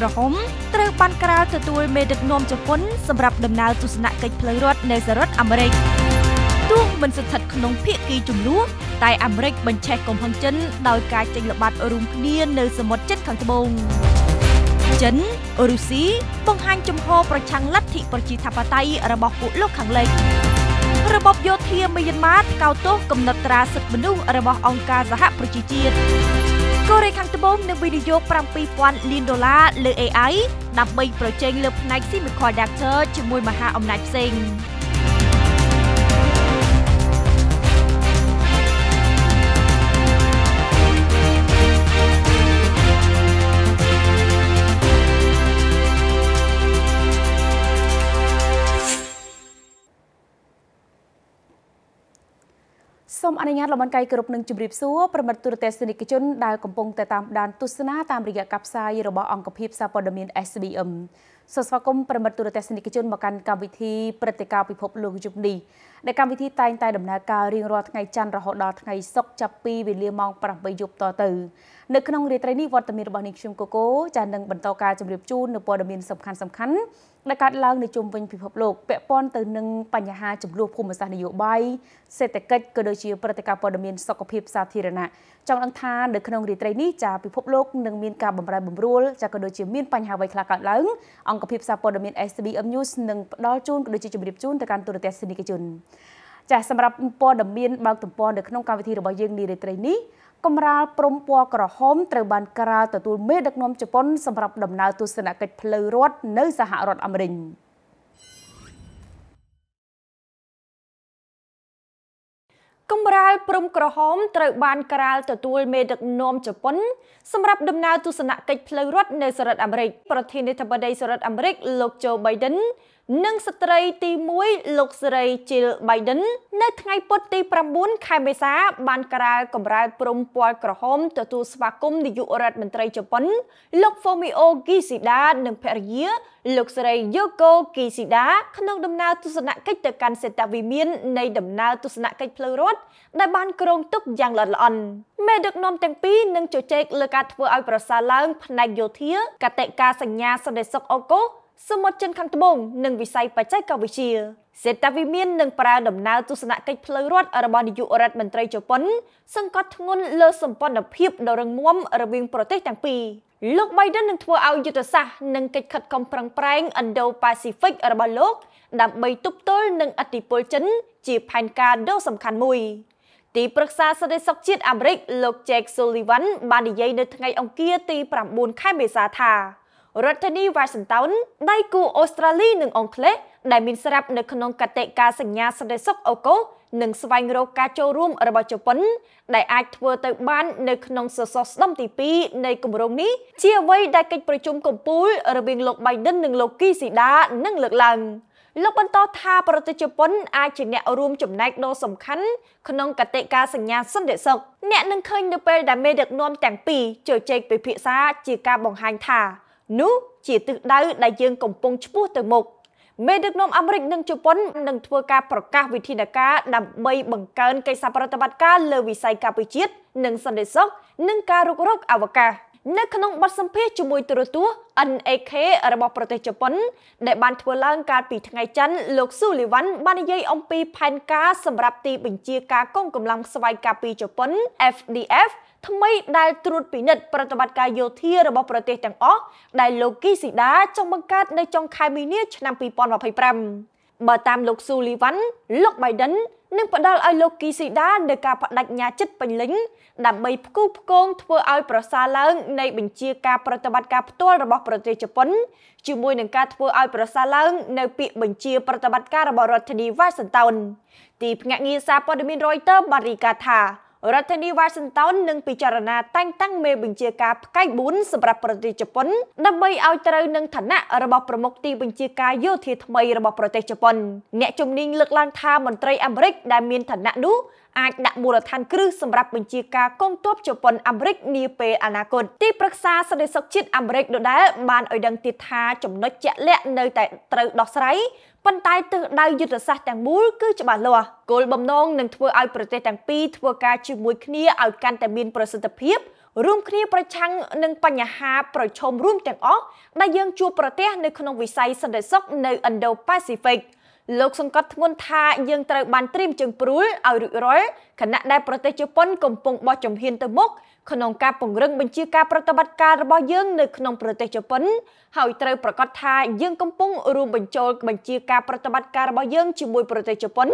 ក្រហមត្រូវបានក្រាលទទួលមេដឹកនាំជប៉ុនសម្រាប់ដំណើរទស្សនកិច្ចផ្លូវរដ្ឋនៅសហរដ្ឋអាមេរិក ទោះមិនស្ថិតក្នុងភាគីចំនួនតែអាមេរិក បញ្ឆេះកំហឹងចិនដោយការចេញល្បាតរួមគ្នានៅសមុទ្រចិនខាងត្បូងចិនរុស្ស៊ីបង្ហាញចំហប្រឆាំងលទ្ធិប្រជាធិបតេយ្យរបស់ពួកលោកខាងលិចរបបយោធាមីយ៉ាន់ម៉ាថ្កោលទោសកំណត់ត្រាសិទ្ធិមនុស្សរបស់អង្គការសហប្រជាជាតិកូរ៉េខាងត្បូងនឹងវិនិយោគ7000លានដុល្លារលើ AI ដើម្បីប្រជែងលើផ្នែក Semiconductor ជាមួយមហាអំណាចផ្សេង។សូមអនុញ្ញាតលោកបានកាយគ្រប់នឹងជម្រាបសួរប្រិមត្តទូរទស្សនិកជនដែលកំពុងតែតាមដានទស្សនាតាមរយៈកັບផ្សាយរបស់អង្គភាពសាព័ត៌មាន SBM សូមស្វាគមន៍ប្រិមត្តទូរទស្សនិកជនមកកាន់កម្មវិធីព្រឹត្តិការណ៍ពិភពលោកយប់នេះដែលកម្មវិធីតែងតែដំណើរការរៀងរាល់ថ្ងៃច័ន្ទរហូតដល់ថ្ងៃសុក្រចាប់ពីវេលាម៉ោង8យប់តទៅនៅក្នុងរាត្រីនេះវត្តមានរបស់នាងខ្ញុំកូកូចានឹងបន្តការជម្រាបជូននូវព័ត៌មានសំខាន់សំខាន់ដែលកើតឡើងនៅជុំវិញពិភពលោកពាក់ព័ន្ធទៅនឹងបញ្ហាចំនួនភូមិសាស្ត្រនយោបាយសេដ្ឋកិច្ចក៏ដូចជាព្រឹត្តិការណ៍ព័ត៌មានសុខភាពសាធារណៈចង់ដឹងថានៅក្នុងរាត្រីនេះចាពិភពលោកនឹងមានការបំរែបំរួលចាក៏ដូចជាមានបញ្ហាអ្វីខ្លះកើតឡើងអង្គភាពសារព័ត៌មាន SBM News នឹងផ្ដល់ជូនក៏ដូចជាជម្រាបជូនទៅកាន់ទូរទស្សនិកជនចាសម្រាប់ព័ត៌មានបើកទំព័រនៅក្នុងកម្មវិធីរបស់យើងនារីត្រីនេះកម្រាលព្រំពណ៌ក្រហមត្រូវបានក្រាលទទួលមេដឹកនាំជប៉ុនសម្រាប់ដំណើរទស្សនកិច្ចផ្លូវរដ្ឋនៅសហរដ្ឋអាមេរិកកម្រាលព្រំក្រហមត្រូវបានក្រាលទទួលមេដឹកនាំជប៉ុន សម្រាប់ដំណើរទស្សនកិច្ចផ្លូវរដ្ឋនៅសហរដ្ឋអាមេរិកប្រធានាធិបតីសហរដ្ឋអាមេរិកលោកโจ Biden និងស្ត្រីទី1លោកសេរី Jill Biden នៅថ្ងៃពុធទី9ខែមេសា បានក្រាលកម្រើកព្រំពាល់ក្រហមទទួលស្វាគមន៍នាយករដ្ឋមន្ត្រីជប៉ុន លោក Fumio Kishida និងភរិយាលោកស្រី Yoko Kishida ក្នុងដំណើរទស្សនកិច្ចទៅកាន់សេតវិមាននៃដំណើរទស្សនកិច្ចផ្លូវរត់ដែលបានគ្រោងទុកយ៉ាងល្អិតល្អន់មេដឹកនាំទាំងពីរនឹងជជែកលើការធ្វើឲ្យប្រសើរឡើង ផ្នែកយោធាកតិកាសញ្ញាសន្តិសុខអូកូសមុទ្រចិនខាងត្បូងនិងវិស័យបច្ចេកវិទ្យាសេតាវិមាននឹងប្រើដំណើរទស្សនកិច្ចផ្លូវរដ្ឋរបស់នាយករដ្ឋមន្ត្រីជប៉ុន សង្កត់ធ្ងន់លើសម្ព័ន្ធភាពដ៏រឹងមាំរវាងប្រទេសទាំងពីរលោក Biden នឹងធ្វើឲ្យយុទ្ធសាស្ត្រនិងកិច្ចខិតខំប្រឹងប្រែង Indo-Pacific របស់លោក ដើម្បីទប់ទល់នឹងអធិបតេយ្យចិនជាផែនការដ៏សំខាន់មួយ ទីប្រឹក្សាសន្តិសុខជាតិអាមេរិកលោក Jake Sullivan បាននិយាយនៅថ្ងៃអង្គារទី9ខែមេសាថារដ្ឋធានី Washington ដៃគូអូស្ត្រាលីនិងអង់គ្លេសដែលមានស្រាប់នៅក្នុងកតិកាសញ្ញាសន្តិសុខអូកូនិងស្វែងរកការចូលរួមរបស់ជប៉ុន ដែលអាចធ្វើទៅបាននៅក្នុងសសរស្តម្ភទី2នៃគម្រោងនេះជាអ្វីដែលកិច្ចប្រជុំកំពូលរវាងលោក Biden និងលោកគីស៊ីដានឹងលើកឡើងលោកបន្តថាប្រទេសជប៉ុនអាចជាអ្នករួមចំណែកដ៏សំខាន់ក្នុងកតិកាសញ្ញាសន្តិសុខអ្នកនឹងឃើញនៅពេលដែលមេដឹកនាំទាំងពីរជជែកពិភាក្សាជាការបង្ហាញថានោះជាទិសដៅ ដែលយើងកំពុងឆ្ពោះទៅមុខមេដឹកនាំអាមេរិកនិងជប៉ុននឹងធ្វើការប្រកាសវិធានការដើម្បីបង្កើនកិច្ចសហប្រតិបត្តិការលើវិស័យការពារជាតិនិងសន្តិសុខនិងការរុករកអវកាសនៅក្នុងបទសម្ភាសជាមួយទូរទស្សន៍ NHK របស់ប្រទេសជប៉ុន ដែលបានធ្វើឡើងកាលពីថ្ងៃច័ន្ទលោកស៊ូលីវ៉ាន់បាននិយាយអំពីផែនការសម្រាប់ទីបញ្ជាការកងកម្លាំងស្វ័យការពារជប៉ុន FDF ថ្មីដែលត្រួតពិនិត្យប្រតិបត្តិការយោធារបស់ប្រទេសទាំងអស់ដែលលោកគីស៊ីដាចង់បង្កើតនៅចុងខែមីនាឆ្នាំ2025បើតាមលោកស៊ូលីវ៉ាន់លោកបៃដិននឹងផ្ដល់ឲ្យលោកគីស៊ីដានៅការបដិញ្ញាចិត្តពេញលេញដើម្បីផ្គូផ្គងធ្វើឲ្យប្រសើរឡើងនៃបញ្ជាការប្រតិបត្តិការផ្ទាល់របស់ប្រទេសជប៉ុនជាមួយនឹងការធ្វើឲ្យប្រសើរឡើងនៅពាក្យបញ្ជា ប្រតិបត្តិការរបស់រដ្ឋធានីវ៉ាស៊ីនតោនទីភ្នាក់ងារសារព័ត៌មាន Reuters បានរាយការណ៍ថារដ្ឋធានីវ៉ាស៊ីនតោននឹងពិចារណាតែងតាំងមេបញ្ជាការផ្កាយ4សម្រាប់ប្រទេសជប៉ុនដើម្បីឲ្យត្រូវនឹងឋានៈរបស់ប្រមុខទីបញ្ជាការយោធាថ្មីរបស់ប្រទេសជប៉ុន អ្នកជំនាញលើកឡើងថាមន្ត្រីអាមេរិកដែលមានឋានៈនោះអាចដាក់មូលដ្ឋានគ្រឹះសម្រាប់បញ្ជាការកងទ័ពជប៉ុនអាមេរិកនាពេលអនាគតទីប្រឹក្សាសន្តិសុខជាតិអាមេរិកដដែលបានឲ្យដឹងទៀតថាចំណុចជាក់លាក់នៅតែត្រូវដោះស្រាយប៉ុន្តែទិសដៅយុទ្ធសាស្ត្រទាំងមូលគឺច្បាស់លាស់គោលបំណងនឹងធ្វើឲ្យប្រទេសទាំងពីរធ្វើការជាមួយគ្នាឲ្យកាន់តែមានប្រសិទ្ធភាពរួមគ្នាប្រឆាំងនឹងបញ្ហាប្រឈមរួមទាំងអស់ដែលយើងជួបប្រទះនៅក្នុងវិស័យសន្តិសុខនៅ Indo-Pacific លោកសង្កត់ធ្ងន់ថា យើងត្រូវបានត្រៀមជើងព្រួលឲ្យរួចរាល់ខណៈដែលប្រទេសជប៉ុនកំពុងបោះជំហានទៅមុខក្នុងការពង្រឹងបញ្ជាការប្រតិបត្តិការរបស់យើងនៅក្នុងប្រទេសជប៉ុនហើយត្រូវប្រកាសថាយើងកំពុងរួមបញ្ចូលបញ្ជាការប្រតិបត្តិការរបស់យើងជាមួយប្រទេសជប៉ុន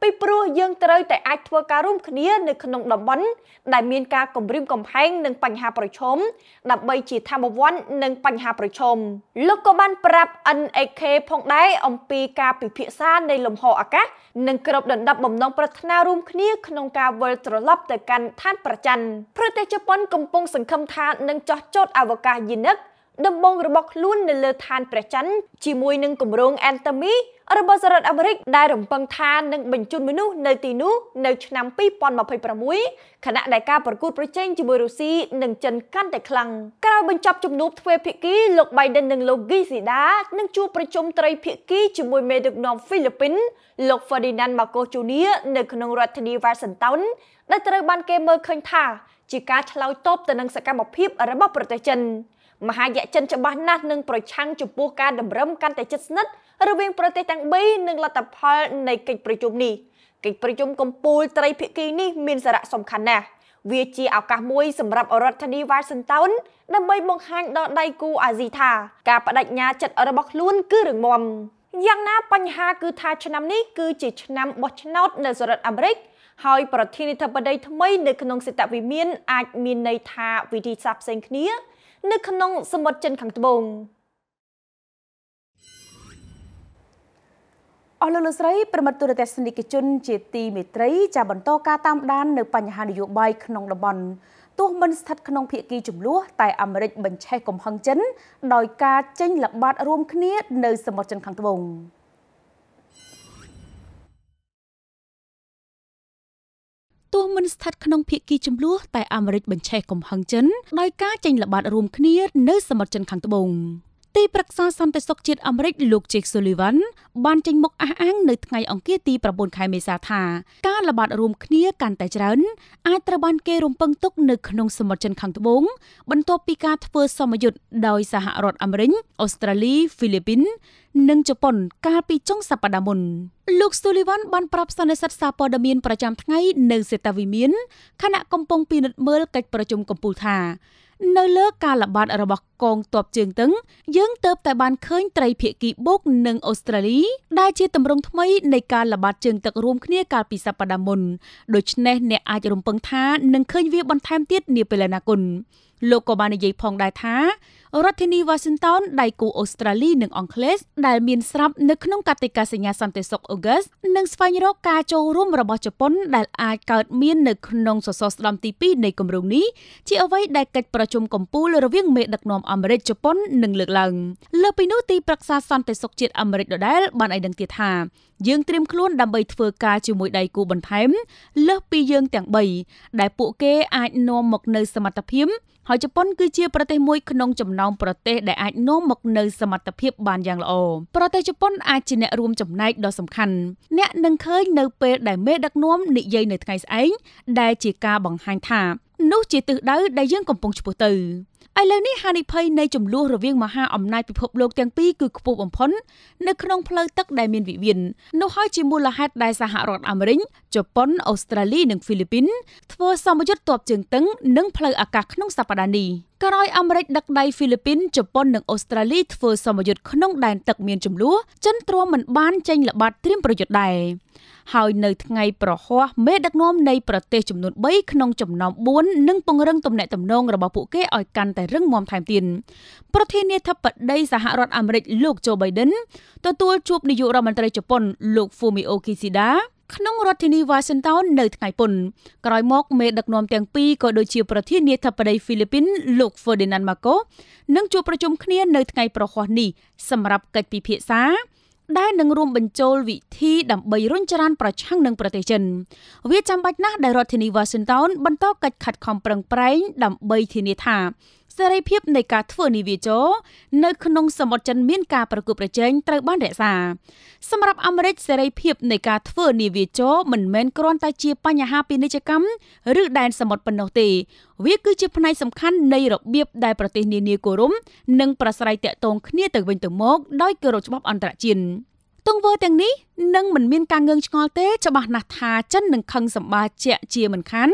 ពីព្រោះយើងត្រូវតែអាចធ្វើការរួមគ្នា នៅក្នុងតំបន់ដែលមានការគំរាមកំហែងនិងបញ្ហាប្រឈមដើម្បីជាធម្មវ័ននិងបញ្ហាប្រឈមលោកក៏បាន ប្រាប់ NAK ផងដែរអំពីការពិភាក្សានៃលំហអាកាសនិងក្របដណ្ដប់បំណងប្រាថ្នារួមគ្នាក្នុងការវិលត្រឡប់ទៅកាន់ឋានប្រច័នប្រទេសជប៉ុនកំពុងសង្ឃឹមថានឹងចោះចតអវកាសយានិកដំបងរបស់ខ្លួននៅលើឋានព្រះច័ន្ទជាមួយនឹងគម្រោង Antemy របស់សហរដ្ឋអាមេរិកដែលរំពឹងថានឹងបញ្ជូនមនុស្សនៅទីនោះនៅឆ្នាំ2026ខណៈដែលការប្រកួតប្រជែងជាមួយរុស្ស៊ីនិងចិនកាន់តែខ្លាំងក្រោយបញ្ចប់ជំនួបទ្វេភាគីលោក Biden និងលោក Gisida នឹងជួបប្រជុំត្រីភាគីជាមួយមេដឹកនាំហ្វីលីពីនលោក Ferdinand Marcos Jr នៅក្នុងរដ្ឋធានី Washington ដែលត្រូវបានគេមើលឃើញថាជាការឆ្លើយតបទៅនឹងសកម្មភាពរបស់ប្រទេសចិន។មហាយៈចិនច្បាស់ណាស់នឹងប្រឆាំងចំពោះការតម្រឹមកាន់តែជិតស្និទ្ធរវាងប្រទេសទាំងពីរនិងលទ្ធផល នៃកិច្ចប្រជុំនេះកិច្ចប្រជុំកំពូលត្រីភាគីនេះមានសារៈសំខាន់ណាស់វាជាឱកាសមួយសម្រាប់រដ្ឋធានីវ៉ាស៊ីនតោនដើម្បីបង្ហាញដល់ដៃគូអាស៊ីថាការបដិញ្ញាចិត្តរបស់ខ្លួន គឺរឹងមាំយ៉ាងណា បញ្ហាគឺថាឆ្នាំនេះគឺជាឆ្នាំបោះឆ្នោត នៅសហរដ្ឋអាមេរិក ហើយប្រធានាធិបតីថ្មីនៅក្នុងសេតវិមានអាចមានន័យថាវិធីសាស្ត្រផ្សេងគ្នានៅ ក្នុងសមុទ្រចិនខាងត្បូងអស់លោកលោកស្រីប្រមិត្តទូរទស្សនិកជន ជាទីមេត្រីចាបន្តការតាមដាននៅបញ្ហានយោបាយក្នុងតំបន់ទោះមិនស្ថិតក្នុងភាគីចំនួនតែអាមេរិកបញ្ឆេះកំហឹងចិនដោយការចេញល្បាតរួមគ្នានៅសមុទ្រចិនខាងត្បូង។ទោះមិនស្ថិតក្នុងភាគីចំនួនតែអាមេរិកបញ្ឆេះកំហឹងចិនដោយការចេញល្បាតរួមគ្នានៅសមុទ្រចិនខាងត្បូងទីប្រឹក្សាសន្តិសុខជាតិអាមេរិកលោក Jake Sullivan បានចេញមុខអះអាង នៅថ្ងៃអង្គារទី9ខែមេសាថា ការល្បាតរួមគ្នាកាន់តែច្រើនអាចត្រូវបាន គេរំពឹងទុក នៅក្នុងសមុទ្រចិនខាងត្បូងបន្ទាប់ពីការធ្វើសមយុទ្ធដោយសហរដ្ឋអាមេរិកអូស្ត្រាលីហ្វីលីពីននិងជប៉ុនកាលពីចុងសប្តាហ៍មុនលោក Sullivan បានប្រាប់សន្និសីទសារព័ត៌មានប្រចាំថ្ងៃនៅសេតាវិមានខណៈកំពុងពិនិត្យមើលកិច្ចប្រជុំកំពូលថានៅលើការល្បាតរបស់កងទ័ពជើងទឹងយើងទើបតែបានឃើញត្រីភាគីបុកនិងអូស្ត្រាលីដែលជាទម្រង់ថ្មីនៃការល្បាតជើងទឹករួមគ្នាកាលពីសប្តាហ៍មុនដូច្នេះអ្នកអាចរំពឹងថានឹងឃើញវាបន្ថែមទៀតនាពេលអនាគតលោកក៏បាននិយាយផងដែរថារដ្ឋធានី Washington ដៃគូអូស្ត្រាលីនិងអង់គ្លេសដែលមានស្រាប់នៅក្នុងកតិកាសញ្ញាសន្តិសុខ August នឹងស្វែងរកការចូលរួមរបស់ជប៉ុន ដែលអាចកើតមាននៅក្នុងសសរស្តម្ភទី2នៃគម្រោងនេះជាអ្វីដែលកិច្ចប្រជុំកំពូលរវាងមេដឹកនាំអាមេរិកជប៉ុននឹងលើកឡើងលើពីនោះទីប្រឹក្សាសន្តិសុខជាតិអាមេរិកដដែលបានឲ្យដឹងទៀតថាយើងត្រៀមខ្លួនដើម្បីធ្វើការជាមួយដៃគូបន្ថែមលើសពីយើងទាំង3ដែលពួកគេអាចនាំមកនៅ សមត្ថភាពហើយជប៉ុន គឺជាប្រទេសមួយក្នុងចំណោមប្រទេសដែលអាចនាំមកនៅសមត្ថភាពបានយ៉ាងល្អប្រទេសជប៉ុនអាចជាអ្នករួមចំណែកដ៏សំខាន់អ្នកនឹងឃើញនៅពេលដែលមេដឹកនាំនិយាយនៅថ្ងៃស្អែកដែលជាការបង្ហាញថានោះជាទិសដៅដែលយើងកំពុងឆ្ពោះទៅឥឡូវនេះហានិភ័យនៃចំនួនរវាងមហាអំណាចពិភពលោកទាំងពីរគឺខ្ពស់បំផុតនៅក្នុងផ្លូវទឹកដែលមានវិវាននោះហើយជាមូលហេតុដែលសហរដ្ឋអាមេរិកជប៉ុនអូស្ត្រាលីនិងហ្វីលីពីន ធ្វើសម្ពយុទ្ធទ័ពជើងតឹងនិងផ្លូវអាកាសក្នុងសប្តាហ៍នេះ។ក្រោយអាមេរិកដឹកដៃហ្វីលីពីនជប៉ុននិងអូស្ត្រាលីធ្វើសមយុទ្ធក្នុងដែនទឹកមានចំនួនចិនទ្រាំមិនបានចេញល្បាតត្រៀមប្រយុទ្ធដែរហើយនៅថ្ងៃប្រហោះមេដឹកនាំនៃប្រទេសចំនួន3ក្នុងចំណោម4និងពង្រឹងទំនាក់ទំនងរបស់ពួកគេឲ្យកាន់តែរឹងមាំថែមទៀតប្រធានាធិបតីសហរដ្ឋអាមេរិកលោកโจ Biden ទទួលជួបនាយករដ្ឋមន្ត្រីជប៉ុន លោក Fumio Kishida ក្នុងរដ្ឋធានី Washington នៅថ្ងៃពុធក្រោយមកមេដឹកនាំទាំងពីរក៏ដូចជាប្រធានាធិបតីហ្វីលីពីនលោក Ferdinand Marcos នឹងជួបប្រជុំគ្នានៅថ្ងៃប្រហ័សនេះសម្រាប់កិច្ចពិភាក្សាដែលនឹងរួមបញ្ចូលវិធីដើម្បីរុញច្រានប្រឆាំងនឹងប្រទេសចិនវាចាំបាច់ណាស់ដែលរដ្ឋធានី Washington បន្តកិច្ចខិតខំប្រឹងប្រែងដើម្បីធានាថាសេរីភាពនៃការធ្វើនីវៀចរនៅក្នុងសមុទ្រចិនមានការប្រគួតប្រជែងត្រូវបានរក្សា សម្រាប់អាមេរិកសេរីភាពនៃការធ្វើនីវៀចរមិនមែនគ្រាន់តែជាបញ្ហាពាណិជ្ជកម្មឬដែនសមុទ្រប៉ុណ្ណោះទេវាគឺជាផ្នែកសំខាន់នៃរបៀបដែលប្រទេសនានាគោរពនិងប្រស្រ័យតាក់ទងគ្នាទៅវិញទៅមក ដោយគោរពច្បាប់អន្តរជាតិទង្វើទាំងនេះនិងមិនមានការងឿងឆ្ងល់ទេច្បាស់ណាស់ថាចិននឹងខឹងសម្បាជាក់ជាមិនខាន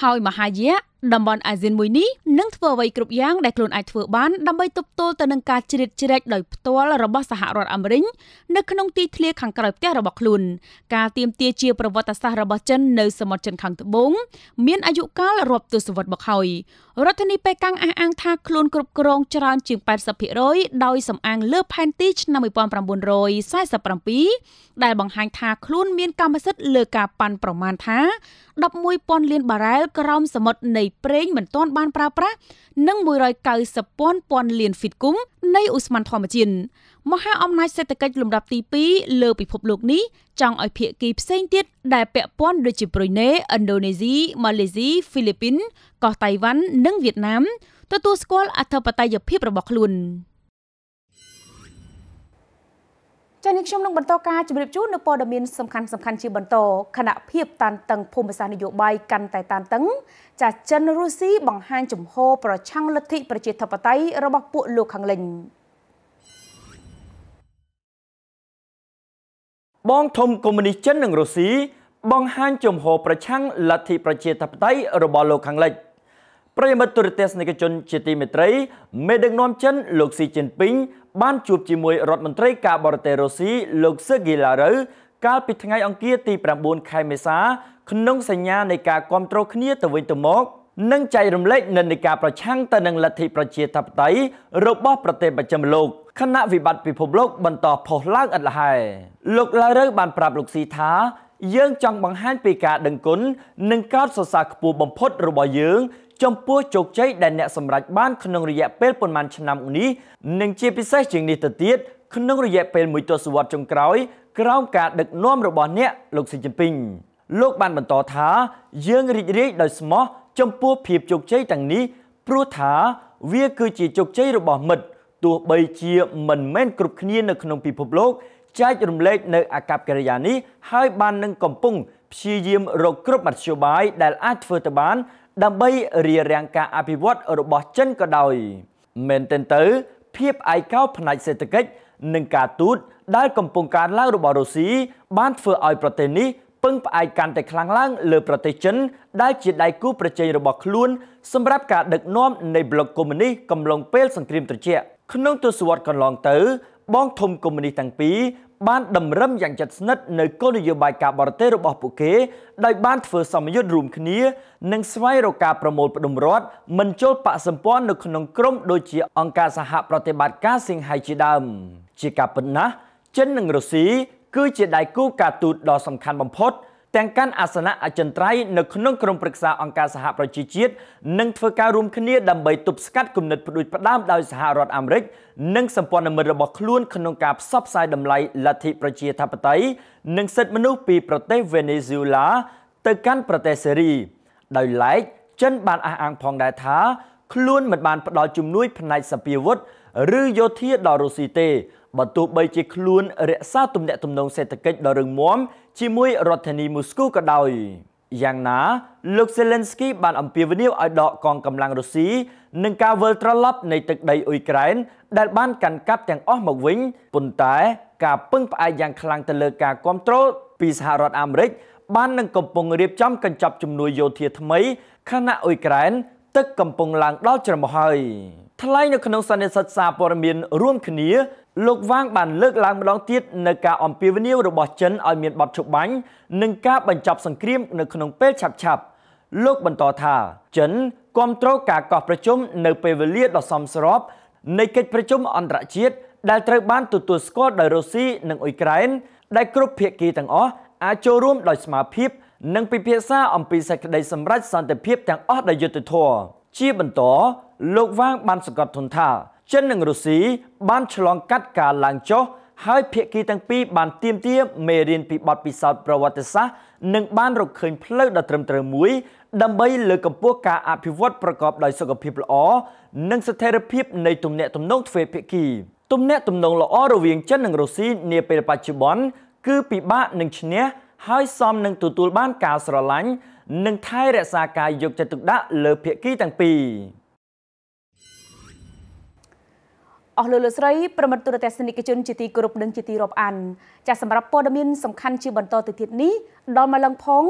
ហើយមហាយៈតំបន់អាស៊ានមួយនេះនឹងធ្វើអ្វីគ្រប់យ៉ាងដែលខ្លួនអាចធ្វើបានដើម្បីទប់ទល់ទៅនឹងការជ្រៀតជ្រែកដោយផ្ទាល់របស់សហរដ្ឋអាមេរិកនៅក្នុងទីធ្លាខាងក្រៅផ្ទះរបស់ខ្លួនការទៀមទាជាប្រវត្តិសាស្ត្ររបស់ចិននៅសមុទ្រចិនខាងត្បូងមានអាយុកាលរាប់ទសវត្សរ៍មកហើយរដ្ឋធានីប៉េកាំងអះអាង ថាខ្លួនគ្រប់គ្រងច្រើនជាង80%ដោយសំអាងលើផែនទីឆ្នាំ1947ដែលដែលបង្ហាញថាខ្លួនមានកម្មសិទ្ធិលើការប៉ាន់ប្រមាណថា11000លាន បារ៉ែលក្រោមសមុទ្រនៃប្រេងមិនទាន់បានប្រើប្រាស់និង190,000លានហ្វីតគុំនៃឧស្ម័នធម្មជាតិមហាអំណាចសេដ្ឋកិច្ចលំដាប់ទី2លើពិភពលោកនេះចង់ឲ្យភាគីផ្សេងទៀតដែលពាក់ព័ន្ធដូចជាប្រ៊ុយណេឥណ្ឌូនេស៊ីម៉ាឡេស៊ីហ្វីលីពីនកោះតៃវ៉ាន់និងវៀតណាមទទួលស្គាល់អធិបតេយ្យភាពរបស់ខ្លួន។ចា៎នេះខ្ញុំនឹងបន្តការជម្រាបជូននៅព័ត៌មានសំខាន់សំខាន់ជាបន្តគណៈភាពតានតឹងភូមិសាស្ត្រនយោបាយកាន់តែតានតឹងចា៎ចិនរុស្ស៊ីបង្ហាញជំហរប្រឆាំងលទ្ធិប្រជាធិបតេយ្យរបស់ពួកលោកខាងលិចបងធំកុម្មុយនីសចិននិងរុស្ស៊ីបង្ហាញជំហរប្រឆាំងលទ្ធិប្រជាធិបតេយ្យរបស់លោកខាងលិចប្រិមត្តទូរទស្សនិកជនជាទីមេត្រីមេដឹកនាំចិនលោកស៊ីជីនពីងបានជួបជាមួយរដ្ឋមន្ត្រីការបរទេសរុស្ស៊ីលោកស៊ឺហ្គីឡារូវកាលពីថ្ងៃអង្គារទី9ខែមេសា ក្នុងសញ្ញានៃការគ្រប់គ្រងគ្នាទៅវិញទៅមក និងចែករំលែកនិន្នាការប្រឆាំងទៅនឹងលទ្ធិប្រជាធិបតេយ្យរបស់ប្រទេសប្រចាំលោកខណៈវិបត្តិពិភពលោកបន្តផុសឡើងឥតល្ហែលោកឡារូវបានប្រាប់លោកស៊ីថា យើងចង់បង្ហាញពីការដឹងគុណនិងកោតសរសើរខ្ពស់បំផុតរបស់យើងចំពោះជោគជ័យដែលអ្នកសម្រេចបានក្នុងរយៈពេលប្រហែលឆ្នាំនេះនិងជាពិសេសជាងនេះទៅទៀតក្នុងរយៈពេលមួយទសវត្សរ៍ចុងក្រោយក្រោមការដឹកនាំរបស់អ្នកលោកស៊ីជីនពីងលោកបានបន្តថាយើងរីករាយដោយស្មោះចំពោះភាពជោគជ័យទាំងនេះ ព្រោះថាវាគឺជាជោគជ័យរបស់មិត្តទោះបីជាមិនមែនគ្រប់គ្នានៅក្នុងពិភពលោកចែករំលែកនៅ អាកប្បកិរិយានេះហើយបាននឹងកំពុងព្យាយាមរកគ្រប់មធ្យោបាយដែលអាចធ្វើទៅបានដើម្បីរៀបរៀងការអភិវឌ្ឍរបស់ចិនក៏ដោយមែនទែនទៅ ភាពឯកោផ្នែកសេដ្ឋកិច្ចនិងការទូតដែលកំពុងកើនឡើងរបស់រុស្ស៊ីបានធ្វើឲ្យប្រទេសនេះពឹងផ្អែកកាន់តែខ្លាំងឡើងលើប្រទេសចិនដែលជាដៃគូប្រជែងរបស់ខ្លួន សម្រាប់ការដឹកនាំនៃប្លុកកុម្មុយនីសកំឡុងពេលសង្គ្រាមត្រជាក់ក្នុងទសវត្សរ៍កន្លងទៅ បងធំកុម្មុយនីសទាំងពីរបានតម្រឹមយ៉ាងជិតស្និទ្ធនៅគោលនយោបាយការបរទេសរបស់ពួកគេដោយបានធ្វើសម្ពយុទ្ធរួម គ្នា និងស្វែងរកការប្រមូលផ្តុំរដ្ឋមិនចូលបកសម្ព័ន្ធនៅក្នុងក្រមដូចជាអង្គការសហប្រតិបត្តិការសៀងហៃជាដើមជាការពិតណាស់ចិននិងរុស្ស៊ីគឺជាដៃគូការទូតដ៏សំខាន់បំផុត។ទាំងកាន់អាសនៈអចិន្ត្រៃយ៍នៅក្នុងក្រុមប្រឹក្សាអង្គការសហប្រជាជាតិនិងធ្វើការរួមគ្នាដើម្បីទប់ស្កាត់គំនិតផ្ដួចផ្ដើមដោយសហរដ្ឋអាមេរិកនិងសម្ព័ន្ធមិត្តរបស់ខ្លួនក្នុងការផ្សព្វផ្សាយតម្លៃលទ្ធិប្រជាធិបតេយ្យនិងសិទ្ធិមនុស្សពីប្រទេសវេណេស៊ុយឡា ទៅកាន់ប្រទេសសេរីដោយឡែកចិន បានអះអាងផងដែរថាខ្លួនមិនបាន ផ្ដល់ជំនួយ ផ្នែក សពាវុធឬយោធាដល់រុស្ស៊ីទេបើទោះបីជាខ្លួនរក្សាទំនាក់ទំនងសេដ្ឋកិច្ចដ៏រឹងមាំជាមួយរដ្ឋធានីមូស្គូក៏ដោយយ៉ាងណាលោកសេឡិនស្គីបានអំពាវនាវឲ្យដកកងកម្លាំងរុស្ស៊ីនឹងការវិលត្រឡប់នៃទឹកដីអ៊ុយក្រែនដែលបានកាន់កាប់ទាំងអស់មកវិញប៉ុន្តែការពឹងផ្អែកយ៉ាងខ្លាំងទៅលើការគ្រប់គ្រងពីសហរដ្ឋអាមេរិក បាននឹងកំពុងរៀបចំកញ្ចប់ជំនួយយោធាថ្មីខណៈអ៊ុយក្រែន ទឹកកំពុងឡើងដល់ច្រមុះហើយថ្លែងនៅក្នុងសន្និសីទសារព័ត៌មានរួមគ្នាលោកវ៉ាងបានលើកឡើងម្ដងទៀតនៅការអំពាវនាវរបស់ចិនឲ្យមានបទឈប់បាញ់និងការបញ្ចប់សង្គ្រាមនៅក្នុងពេលឆាប់ឆាប់លោកបន្តថាចិនគ្រប់គ្រងការកោះប្រជុំនៅពេលវេលាដ៏សមស្របនៃកិច្ចប្រជុំអន្តរជាតិដែលត្រូវបានទទួលស្គាល់ដោយរុស្ស៊ីនិងអ៊ុយក្រែនដែលគ្រប់ភាគីទាំងអស់អាចចូលរួមដោយស្មារភាពនិងពិភាក្សាអំពីសេចក្តីសម្រេចសន្តិភាពទាំងអស់ដោយយុត្តិធម៌ជាបន្តលោកវ៉ាងបានសង្កត់ធ្ងន់ថាចិននិងរុស្ស៊ីបានឆ្លងកាត់ការឡើងចុះហើយភាគីទាំងពីរបានទៀមទាមេរៀនពីបទពិសោធន៍ប្រវត្តិសាស្ត្រនិងបានរកឃើញផ្លូវដ៏ត្រឹមត្រូវមួយដើម្បីលើកកម្ពស់ការអភិវឌ្ឍប្រកបដោយសុខភាពល្អនិងស្ថិរភាពនៃទំនាក់ទំនងទ្វេភាគីទំនាក់ទំនងល្អរវាងចិននិងរុស្ស៊ីនាពេលបច្ចុប្បន្នគឺពិបាកនឹងឈ្នះហើយសមនឹងទទួលបានការស្រឡាញ់និងថែរក្សាការយកចិត្តទុកដាក់លើភាគីទាំងពីរ។អស់លោកលោកស្រីប្រមិត្តទូរទស្សនិកជនជាទីគោរពនិងជាទីរាប់អានចាសម្រាប់ព័ត៌មានសំខាន់ជាបន្តទៅទៀតនេះដល់មកលឹងផង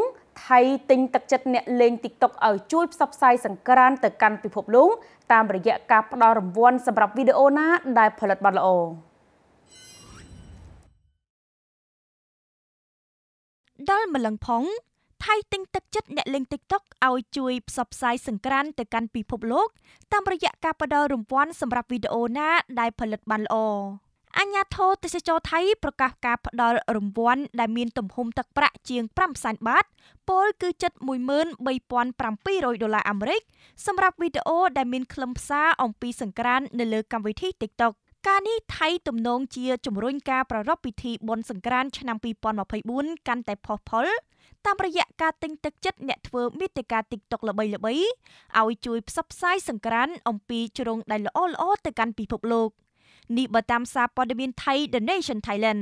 ថៃទិញទឹកចិត្តអ្នកលេង TikTok ឲ្យជួយផ្សព្វផ្សាយសង្ក្រានទៅកាន់ពិភពលោកតាមរយៈការផ្ដល់រង្វាន់សម្រាប់វីដេអូណាដែលផលិតបានល្អដល់ម្លឹងផងថៃទិញទឹកចិត្តអ្នកលេង TikTok ឲ្យជួយផ្សព្វផ្សាយសង្ក្រានទៅកាន់ពិភពលោក តាមរយៈការផ្តល់រង្វាន់សម្រាប់វីដេអូណាដែលផលិតបានល្អអញ្ញាធិទេសចរថៃ ប្រកាសការផ្តល់រង្វាន់ដែល មានទំហំទឹកប្រាក់ជាង5សែនបាតពលគឺជិត13700ដុល្លារអាមេរិកសម្រាប់វីដេអូដែលមានខ្លឹមសារអំពីសង្ក្រាន្តនៅលើកម្មវិធី TikTok ការនេះថៃទំនងជាជំរុញការប្រារព្ធពិធីបុណ្យសង្ក្រាន្តឆ្នាំ2024កាន់តែផុសផុលតាមរយៈការទិញទឹកចិត្តអ្នកធ្វើមាតិកា TikTok ល្បីៗឲ្យជួយផ្សព្វផ្សាយសង្ក្រាន្តអំពីជ្រុងដែលល្អល្អទៅកាន់ពិភពលោកនេះបើតាមសារព័ត៌មានថៃ The Nation Thailand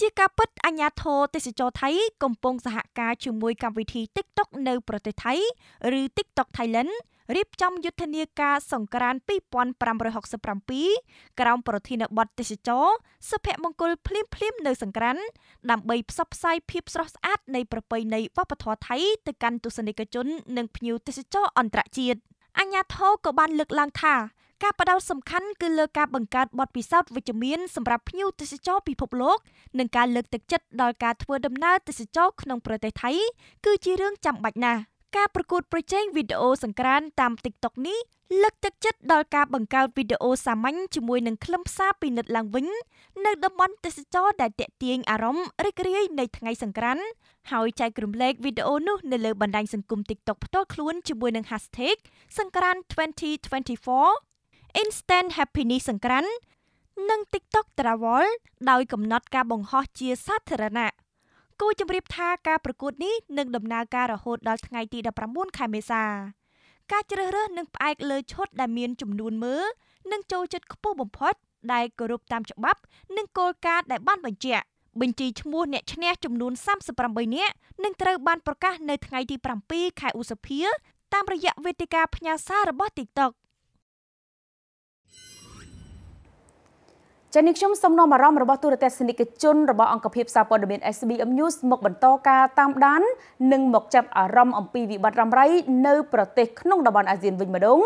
ជាការពិតអាញាធរទេសចរថៃកំពុងសហការជាមួយកម្មវិធី TikTok នៅ ប្រទេសថៃឬ TikTok Thailand រៀបចំយុទ្ធនាការសង្ក្រាន2567ក្រោមប្រធានបទទេសចរសុភមង្គលភ្លាមភ្លាមនៅសង្ក្រានដើម្បីផ្សព្វផ្សាយភាពស្រស់ស្អាតនៃប្រពៃណីវប្បធម៌ថៃទៅកាន់ទស្សនិកជននិងភ្ញៀវទេសចរអន្តរជាតិអញ្ញាធមក៏បានលើកឡើងថាការបដោតសំខាន់គឺលើការបង្កើតបទពិសោធន៍វិជ្ជមានសម្រាប់ភ្ញៀវទេសចរពិភពលោក និងការលើកទឹកចិត្តដល់ការធ្វើដំណើរទេសចរក្នុងប្រទេសថៃគឺជារឿងចាំបាច់ណាស់ការប្រកួតប្រជែងវីដេអូសង្ក្រានតាម TikTok នេះលើកទឹកចិត្តដល់ការបង្កើតវីដេអូសាមញ្ញជាមួយនឹងខ្លឹមសារពិនិត្យឡើងវិញនៅតំបន់ទេសចរដែលទាក់ទាញអារម្មណ៍រីករាយនៃថ្ងៃសង្ក្រាន្តហើយចែករំលែកវីដេអូនោះនៅលើបណ្ដាញសង្គម TikTok ផ្ទាល់ខ្លួនជាមួយនឹង hashtag សង្ក្រាន្ត2024 Instant Happiness សង្ក្រាន្តនិង TikTok Travel ដោយកំណត់ការបង្ហោះជាសាធារណៈគូជម្រាបថាការប្រកួតនេះនឹងដំណើរការរហូតដល់ថ្ងៃទី19ខែមេសាការជ្រើសរើសនឹងផ្អែកលើឈុតដែលមានចំនួនមើលនិងចូលចិត្តខ្ពស់បំផុតដែលគោរពតាមច្បាប់ និងគោលការណ៍ដែលបានបញ្ជាក់បញ្ជីឈ្មោះអ្នកឈ្នះចំនួន38នាក់នឹងត្រូវបានប្រកាសនៅថ្ងៃទី7ខែឧសភាតាមរយៈវេទិកាផ្ញើសាររបស់ TikTok ចា៎នេះខ្ញុំសូមនាំអារម្មណ៍របស់ទូរទស្សនិកជនរបស់អង្គភាពសារព័ត៌មាន SBM News មកបន្តការតាមដាននិងមកចាប់អារម្មណ៍អំពីវិបត្តិរ៉ាំរ៉ៃនៅប្រទេសក្នុងតំបន់អាស៊ានវិញម្ដង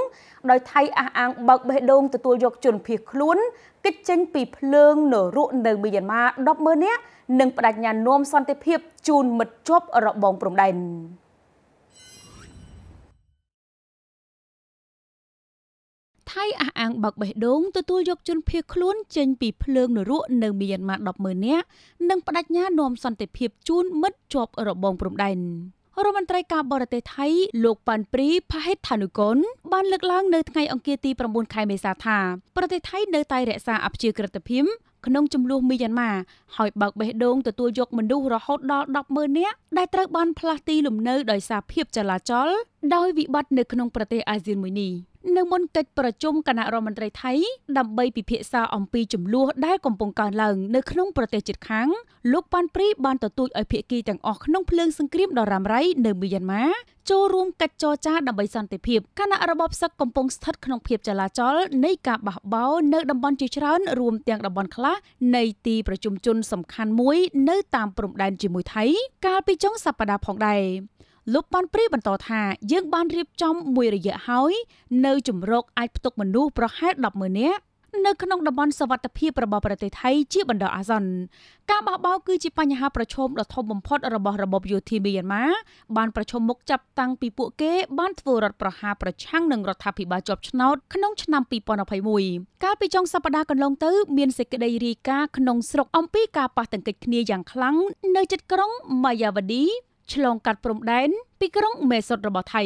ដោយថៃអះអាងបើកបេះដូងទទួលយកជនភៀសខ្លួនគេចចេញពីភ្លើងនរកនៅមីយ៉ាន់ម៉ា100,000នាក់និងបដិញ្ញានាំសន្តិភាពជូនមិត្តជប់របងព្រំដែន។ថៃអះអាងបើកបេះដូងទទួលយកជនភៀសខ្លួនចេញពីភ្លើងនរកនៅមីយ៉ាន់ម៉ា100000នាក់និងបដិញ្ញានាំសន្តិភាពជូនមិត្តជាប់របងព្រំដែនរដ្ឋមន្ត្រីការបរទេសថៃលោកប៉ាន់ព្រីផាហិតថានុគុនបានលើកឡើងនៅថ្ងៃអង្គារទី9ខែមេសាថាប្រទេសថៃនៅតែរក្សាអព្យាក្រឹតភាពក្នុងចំនួនមីយ៉ាន់ម៉ាហើយបើកបេះដូងទទួលយកមនុស្សរហូតដល់100000នាក់ដែលត្រូវបានផ្លាស់ទីលំនៅដោយសារភាពចលាចល ដោយវិបត្តិនៅក្នុងប្រទេសអាស៊ានមួយនេះ។នៅមុនកិច្ចប្រជុំគណៈរដ្ឋមន្ត្រីថៃដើម្បីពិភាក្សាអំពីចំនួនដែលកំពុងកើនឡើងនៅក្នុងប្រទេសជិតខាងលោកប៉ាន់ព្រីបានទទូចឲ្យភាគីទាំងអស់ក្នុងភ្លើងសង្គ្រាមដ៏រ៉ាំរ៉ៃនៅមីយ៉ាន់ម៉ាចូលរួមកិច្ចចរចាដើម្បីសន្តិភាពគណៈរបបសឹកកំពុងស្ថិតក្នុងភាពចលាចលនៃការបះបោរនៅតំបន់ជាច្រើនរួមទាំងតំបន់ខ្លះនៃទីប្រជុំជនសំខាន់មួយនៅតាមព្រំដែនជាមួយថៃកាលពីចុងសប្តាហ៍ផងដែរលោកបានព្រីបន្តថាយើងបានរៀបចំមួយរយៈហើយនៅជំរកអាចផ្ទុកមនុស្សប្រហែល100000នាក់នៅក្នុងតំបន់សវត្ថភាពរបស់ប្រទេសថៃជាបណ្ដោះអាសន្នការបះបោរគឺជាបញ្ហាប្រឈមដ៏ធំបំផុតរបស់របបយោធាមីយ៉ាន់ម៉ាបានប្រឈមមុខចាប់តាំងពីពួកគេបានធ្វើរដ្ឋប្រហារប្រឆាំងនឹងរដ្ឋាភិបាលជាប់ឆ្នោតក្នុងឆ្នាំ2021កាលពីចុងសប្តាហ៍កន្លងទៅ មានសេចក្តីរាយការណ៍ក្នុងស្រុកអំពីការប៉ះទង្គិចគ្នាយ៉ាងខ្លាំងនៅជិតក្រុងម៉ាយ៉ាវឌីឆ្លងកាត់ព្រំដែនពីក្រុងមេសុតរបស់ថៃ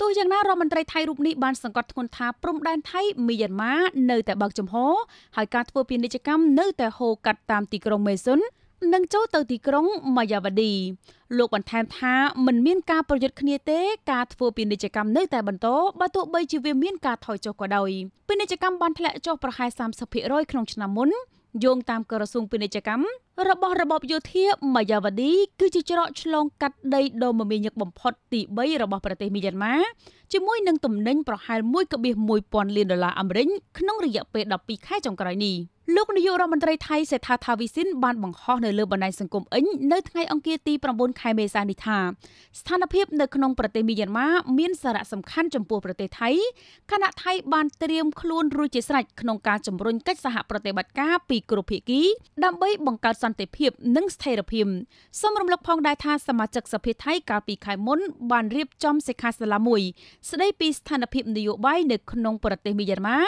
ទោះយ៉ាងណារដ្ឋមន្ត្រីថៃរូបនេះបានសង្កត់ធ្ងន់ថាព្រំដែនថៃមីយ៉ាន់ម៉ានៅតែបើកចំហហើយការធ្វើពាណិជ្ជកម្មនៅតែហូរកាត់តាមទីក្រុងមេសុននិងចូលទៅទីក្រុងម៉ាយ៉ាវឌីលោកបន្ថែមថាมันមានការប្រយុទ្ធគ្នាទេការធ្វើពាណិជ្ជកម្មនៅតែបន្តបើទោះបីជាវាមានការថយចុះក៏ដោយពាណិជ្ជកម្មបានធ្លាក់ចុះប្រហែល30%ក្នុងឆ្នាំមុនយោងតាមក្រសួងពាណិជ្ជកម្មរបស់របបយោធាមាយាវឌីគឺជាច្រកឆ្លងកាត់ដីដ៏មមាញឹកបំផុតទី3របស់ប្រទេសមីយ៉ាន់ម៉ាជាមួយនឹងទំនិញប្រហែល1.1ពាន់លានដុល្លារអាមេរិកក្នុងរយៈពេល12ខែចុងក្រោយនេះ។លោកនាយករដ្ឋមន្ត្រីថៃសេដ្ឋាថាវិសិនបានបង្ហោះនៅលើបណ្ដាញសង្គមអ៊ិញនៅថ្ងៃអង្គារទី9ខែមេសានេះថាស្ថានភាពនៅក្នុងប្រទេសមីយ៉ាន់ម៉ាមានសារៈសំខាន់ចំពោះប្រទេសថៃខណៈថៃ បានត្រៀមខ្លួនរួចជាស្រេចក្នុងការជំរុញកិច្ចសហប្រតិបត្តិការពីគ្រប់ភាគីដើម្បីបង្កើតសន្តិភាព និងស្ថិរភាពសូមរំលឹកផងដែរថាសមាជិកសភាថៃកាលពីខែមុនបានរៀបចំសិក្ខាសាលាមួយស្ដីពីស្ថានភាពនយោបាយនៅក្នុងប្រទេសមីយ៉ាន់ម៉ា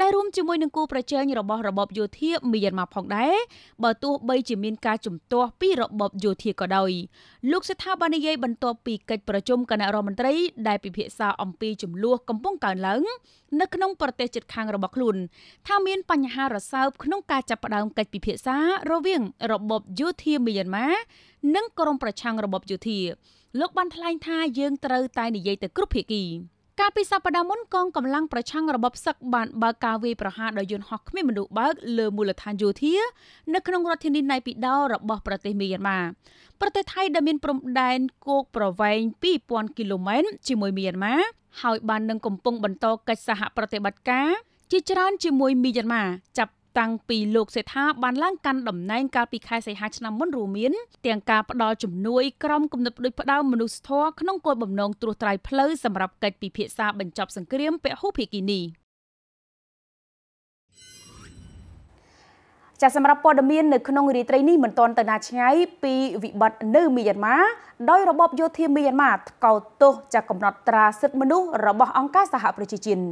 ដែលរួមជាមួយនឹងគូប្រជែងរបស់របបយោយោធាមីយ៉ាន់ម៉ាផងដែរបើទោះបីជាមាន ការជំទាស់ពីរបបយោធាក៏ដោយលោក ស្ថាបនិយាយបន្ទាប់ពីកិច្ចប្រជុំគណៈរដ្ឋមន្ត្រីដែលពិភាក្សា អំពីចំនួនកំពុងកើនឡើងនៅក្នុងប្រទេសជិតខាងរបស់ខ្លួនថាមានបញ្ហារសើបក្នុងការចាប់ផ្ដើមកិច្ចពិភាក្សារវាង របបយោធាមីយ៉ាន់ម៉ានិងក្រុមប្រឆាំងរបបយោធាលោកបានថ្លែងថាយើងត្រូវតែនិយាយទៅគ្រប់ភាគីកាលពីសប្តាហ៍មុនកងកម្លាំងប្រឆាំងរបបសឹកបានបើកការវាយប្រហារដោយយន្តហោះគ្មានមនុស្សបើកលើមូលដ្ឋានយោធានៅក្នុងរដ្ឋធានីណៃពីដោរបស់ប្រទេសមីយ៉ាន់ម៉ាប្រទេសថៃដែលមានព្រំដែនគោកប្រវែង2000គីឡូម៉ែត្រជាមួយមីយ៉ាន់ម៉ាហើយបាននឹងកំពុងបន្តកិច្ចសហប្រតិបត្តិការជាច្រើនជាមួយមីយ៉ាន់ម៉ាចាប់តាំងពីលោកសេដ្ឋាបានឡើងកាន់តំណែងកាលពីខែសីហាឆ្នាំមុនរួមមាន ទាំងការផ្ដល់ជំនួយក្រុមគំនិតដូចផ្ដាវមនុស្សធម៌ក្នុងគោលបំណងត្រួសត្រាយផ្លូវសម្រាប់កិច្ចពិភាក្សាបញ្ចប់សង្គ្រាមពហុភាគីនេះចាសម្រាប់ព័ត៌មាននៅក្នុងរាត្រីនេះមិនទាន់ទៅណាឆ្ងាយពីវិបត្តិនៅមីយ៉ាន់ម៉ាដោយរបបយោធាមីយ៉ាន់ម៉ាថ្កោលទោសចាកំណត់ត្រាសិទ្ធិមនុស្សរបស់អង្គការសហប្រជាជាតិ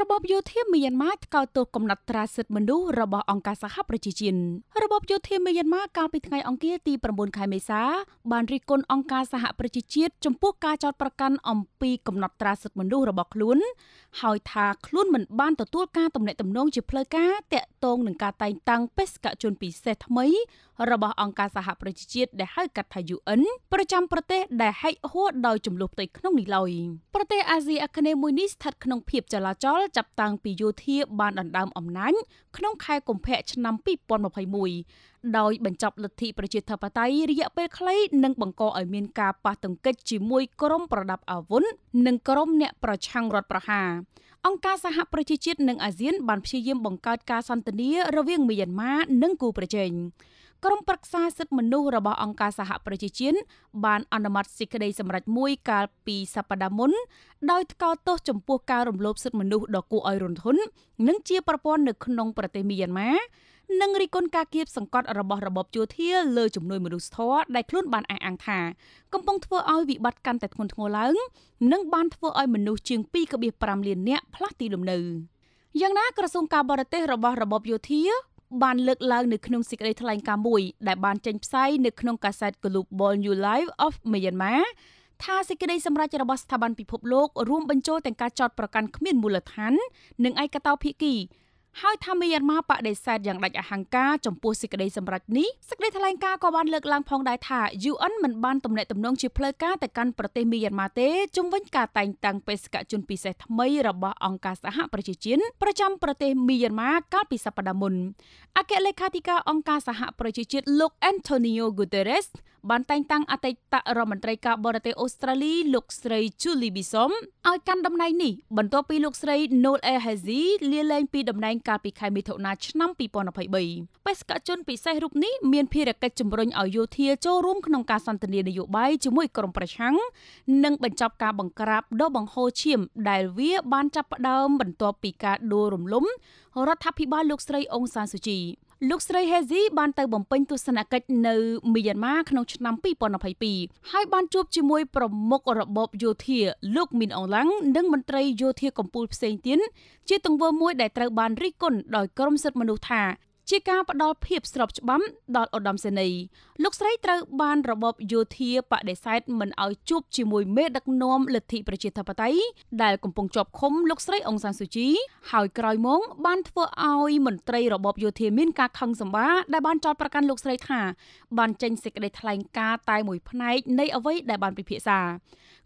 របបយោធាមីយ៉ាន់ម៉ាថ្កោលទោសកំណត់ត្រាសិទ្ធិមនុស្សរបស់អង្គការសហប្រជាជាតិរបបយោធាមីយ៉ាន់ម៉ាកាលពីថ្ងៃអង្គារទី9ខែមេសា បានរិះគន់អង្គការសហប្រជាជាតិចំពោះការចោទប្រកាន់អំពីកំណត់ត្រាសិទ្ធិមនុស្សរបស់ខ្លួន ហើយថាខ្លួនមិនបានទទួលការទំនាក់ទំនងជាផ្លូវការតាក់ទងនឹងការតែងតាំងបេសកជនពិសេសថ្មីរបស់អង្គការសហប្រជាជាតិដែលហៅកាត់ថា UN ប្រចាំប្រទេសដែលហែកហួរដោយចំនួនផ្ទៃក្នុងនេះឡើយប្រទេសអាស៊ីអាគ្នេយ៍មួយនេះស្ថិតក្នុងភាពចលាចលចាប់តាំងពីយោធាបានដណ្ដើមអំណាចក្នុងខែកុម្ភៈឆ្នាំ2021ដោយបញ្ចប់លទ្ធិប្រជាធិបតេយ្យរយៈពេលខ្លី និងបង្កឲ្យមានការប៉ះទង្គិចជាមួយក្រុមប្រដាប់អាវុធនិងក្រុមអ្នកប្រឆាំងរដ្ឋប្រហារអង្គការសហប្រជាជាតិនិងអាស៊ានបានព្យាយាមបង្កើតការសន្ទនារវាងមីយ៉ាន់ម៉ានិងគូប្រជែងក្រុមប្រឹក្សាសិទ្ធិមនុស្សរបស់អង្គការសហប្រជាជាតិបាន អនុម័តសេចក្តីសម្រេចមួយកាលពីសប្តាហ៍មុនដោយថ្កោលទោសចំពោះការរំលោភសិទ្ធិមនុស្សដ៏គួរឲ្យរន្ធត់និងជាប្រព័ន្ធនៅក្នុង ប្រទេសមីយ៉ាន់ម៉ានិងរិះគន់ការគៀបសង្កត់របស់របបយោធាលើជំនួយមនុស្សធម៌ដែលខ្លួនបានអះអាងថាកំពុងធ្វើឲ្យវិបត្តិកាន់តែធ្ងន់ធ្ងរឡើងនិងបានធ្វើឲ្យមនុស្សជាង2.5លាននាក់ផ្លាស់ទីលំនៅយ៉ាងណាក្រសួងការបរទេសរបស់របបយោធាបានលើកឡើងនៅក្នុងសេចក្តីថ្លែងការណ៍មួយដែលបានចេញផ្សាយនៅក្នុងកាសែត Global New Life of Myanmar ថាសេចក្តីសម្រេចរបស់ស្ថាប័នពិភពលោករួមបញ្ចូលទាំងការចោតប្រកាន់គ្មានមូលដ្ឋាននិងឯកតោភាគីហើយថាមីយ៉ាន់ម៉ាបដិសេធយ៉ាងដាច់អហង្ការចំពោះសេចក្តីសម្រេចនេះសេចក្តីថ្លែងការណ៍ក៏បានលើកឡើងផងដែរថា UN មិនបានទំនាក់ទំនងជាផ្លូវការទៅកាន់ប្រទេសមីយ៉ាន់ម៉ាទេជុំវិញការតែងតាំងបេសកជនពិសេសថ្មីរបស់អង្គការសហប្រជាជាតិប្រចាំប្រទេសមីយ៉ាន់ម៉ាកាលពីសប្តាហ៍មុនអគ្គលេខាធិការអង្គការសហប្រជាជាតិលោក Antonio Guterres បានតែងតាំងអតីតរដ្ឋមន្ត្រីការបរទេសអូស្ត្រាលីលោកស្រី Julie Bisom ឲ្យកាន់តំណែងនេះបន្ទាប់ពីលោកស្រី Noel Alhazy លាលែង ពីតំណែងកាលពីខែមិថុនាឆ្នាំ2023បេសកជនពិសេសរូបនេះមាន ភារកិច្ចជំរុញឲ្យយោធាចូលរួមក្នុងការសន្ទនានយោបាយជាមួយក្រមប្រឆាំងនិងបញ្ចប់ការបង្ក្រាបដបបង្ហូរឈាមដែលវា បានចាប់ផ្ដើមបន្ទាប់ពីការដួលរំលំរដ្ឋាភិបាលលោកស្រីអុងសានស៊ូជីលោកស្រី Hezi បានទៅបំពេញទស្សនកិច្ចនៅមីយ៉ាន់ម៉ាក្នុងឆ្នាំ2022ហើយបានជួបជាមួយប្រមុខរបបយោធាលោកមីនអងឡាំងនិងមន្ត្រីយោធាកម្ពុជាផ្សេងទៀតជាទង្វើមួយដែលត្រូវបានរិះគន់ដោយក្រមសិទ្ធិមនុស្សថាជាការផ្ដល់ភាពស្របច្បាប់ដល់ឧត្តមសេនីយ៍លោកស្រីត្រូវបានរបបយោធាបដិសេធមិនឲ្យជួបជាមួយមេដឹកនាំលទ្ធិប្រជាធិបតេយ្យដែលកំពុងជាប់ឃុំលោកស្រីអុងសានស៊ូជីហើយក្រោយមកបានធ្វើឲ្យមន្ត្រីរបបយោធាមានការខឹងសម្បាដែលបានចោទប្រកាន់លោកស្រីថាបានចេញសេចក្តីថ្លែងការណ៍តែមួយផ្នែកនៃអ្វីដែលបានពិភាក្សា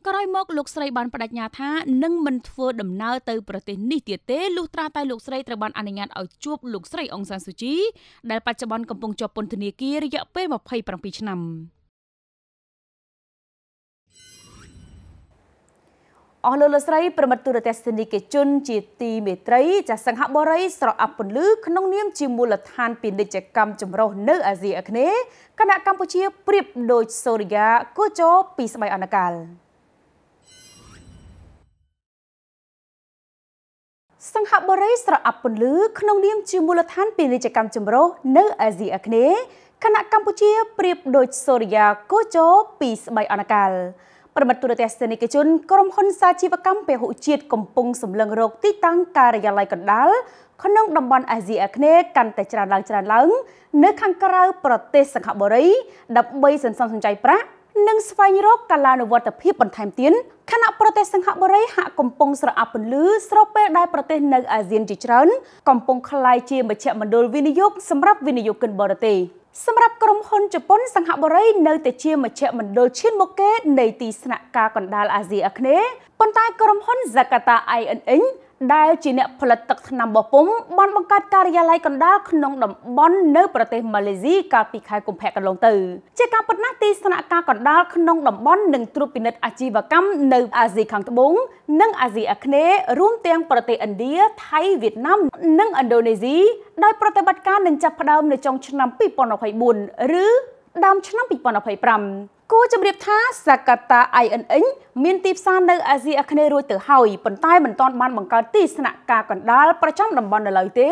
ក្រោយមកលោកស្រីបានបដិញ្ញាថានឹងមិនធ្វើដំណើរទៅប្រទេសនេះទៀតទេលុះត្រាតែលោកស្រីត្រូវបានអនុញ្ញាតឲ្យជួបលោកស្រីអុងសានស៊ូជីជីដែល បច្ចុប្បន្នកំពុងជាប់ពន្ធនាគាររយៈពេល27ឆ្នាំអស់លោកលោកស្រីប្រមិត្តទូរទស្សនិកជនជា ទីមេត្រីចាសង្ហបុរីស្រអប់ពន្លឺក្នុងនាមជាមូលដ្ឋានពាណិជ្ជកម្មចម្រុះនៅអាស៊ីអាគ្នេយ៍គណៈកម្ពុជាប្រៀបដូចសូរិយាគូចោពីស្បៃអនកាល់សង្ហបុរីស្រអាប់ពន្លឺក្នុងនាមជាមូលដ្ឋានពាណិជ្ជកម្មចម្រុះនៅអាស៊ីអាគ្នេយ៍គណៈកម្ពុជាប្រៀបដូចសូរិយាកូជោពីស្បៃអនកាលប្រមត្តទូរទស្សនិកជនក្រុមហ៊ុនសាជីវកម្មពហុជាតិកំពុងសម្លឹងរកទីតាំងការិយាល័យកណ្ដាលក្នុងតំបន់អាស៊ីអាគ្នេយ៍កាន់តែច្រើនឡើងច្រើនឡើងនៅខាងក្រៅប្រទេសសង្ហបុរីដើម្បីសន្សំសំចៃប្រាក់និងស្វែងរកកាលានុវត្តភាពបន្ថែមទៀតខណៈប្រទេសសិង្ហបុរីហាក់កំពុងស្រអាប់ពន្លឺស្របពេលដែលប្រទេសនៅអាស៊ានជាច្រើនកំពុងក្លាយជាមជ្ឈមណ្ឌលវិនិយោគសម្រាប់វិនិយោគិនបរទេសសម្រាប់ក្រុមហ៊ុនជប៉ុនសង្ហបុរីនៅតែជាមជ្ឈមណ្ឌលឈានមុខគេនៃទីស្នាក់ការកណ្ដាលអាស៊ីអាគ្នេយ៍ប៉ុន្តែក្រុមហ៊ុន Zakata I&N ដែលជាអ្នកផលិតទឹកថ្នាំបោះពុំបានបង្កើតការិយាល័យកណ្ដាលក្នុងតំបន់នៅប្រទេសម៉ាឡេស៊ីកាលពីខែកុម្ភៈកន្លងទៅជាការពិតណាស់ទីស្នាក់ការកណ្ដាលក្នុងតំបន់និងត្រួតពិនិត្យអាជីវកម្ម នៅអាស៊ីខាងត្បូងនិងអាស៊ីអាគ្នេយ៍រួមទាំងប្រទេសឥណ្ឌាថៃវៀតណាមនិងឥណ្ឌូនេស៊ីដោយប្រតិបត្តិការនឹងចាប់ផ្ដើម នៅចុង ឆ្នាំ2024ឬដើមឆ្នាំ2025គូជំរាបថាសកតា INN មានទីផ្សារនៅអាស៊ីអាគ្នេយ៍រួចទៅហើយប៉ុន្តែមិនទាន់បានបង្កើតទីស្នាក់ការកណ្ដាលប្រចាំតំបន់នៅឡើយទេ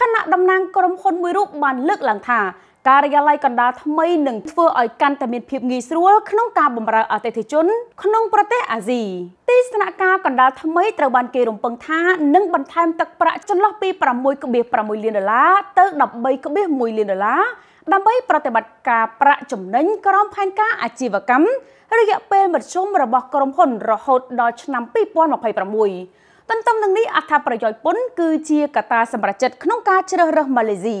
គណៈតំណាងក្រុមហ៊ុនមួយរូបបានលើកឡើងថាការិយាល័យកណ្ដាលថ្មីនឹងធ្វើឲ្យកាន់តែមានភាពងាយស្រួលក្នុងការបម្រើអតិថិជន ក្នុងប្រទេសអាស៊ីទីស្នាក់ការកណ្ដាលថ្មីត្រូវបានគេរំពឹងថានឹងបន្ថែមទឹកប្រាក់ចន្លោះពី6.6លានដុល្លារទៅ13.1លានដុល្លារដើម្បីប្រតិបត្តិការប្រាក់ចំណេញក្រោមផែនការអាជីវកម្មរយៈពេលមធ្យមរបស់ក្រុមហ៊ុន រហូតដល់ឆ្នាំ2026ទន្ទឹមនឹងនេះអត្ថប្រយោជន៍ពន្ធគឺជាកត្តាសម្រេចចិត្តក្នុងការជ្រើសរើសម៉ាឡេស៊ី